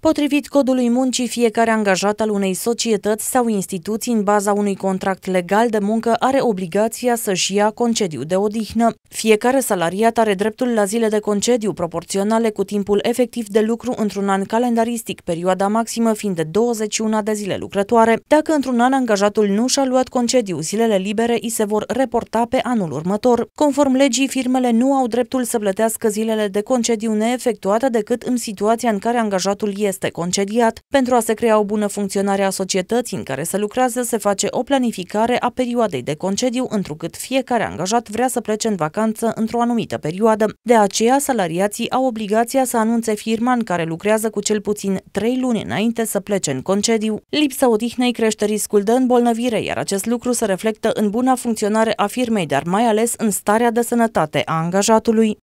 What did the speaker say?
Potrivit codului muncii, fiecare angajat al unei societăți sau instituții în baza unui contract legal de muncă are obligația să-și ia concediu de odihnă. Fiecare salariat are dreptul la zile de concediu proporționale cu timpul efectiv de lucru într-un an calendaristic, perioada maximă fiind de 21 de zile lucrătoare. Dacă într-un an angajatul nu și-a luat concediu, zilele libere îi se vor reporta pe anul următor. Conform legii, firmele nu au dreptul să plătească zilele de concediu neefectuate decât în situația în care angajatul e este concediat. Pentru a se crea o bună funcționare a societății în care se lucrează, se face o planificare a perioadei de concediu, întrucât fiecare angajat vrea să plece în vacanță într-o anumită perioadă. De aceea, salariații au obligația să anunțe firma în care lucrează cu cel puțin 3 luni înainte să plece în concediu. Lipsa odihnei crește riscul de îmbolnăvire, iar acest lucru se reflectă în buna funcționare a firmei, dar mai ales în starea de sănătate a angajatului.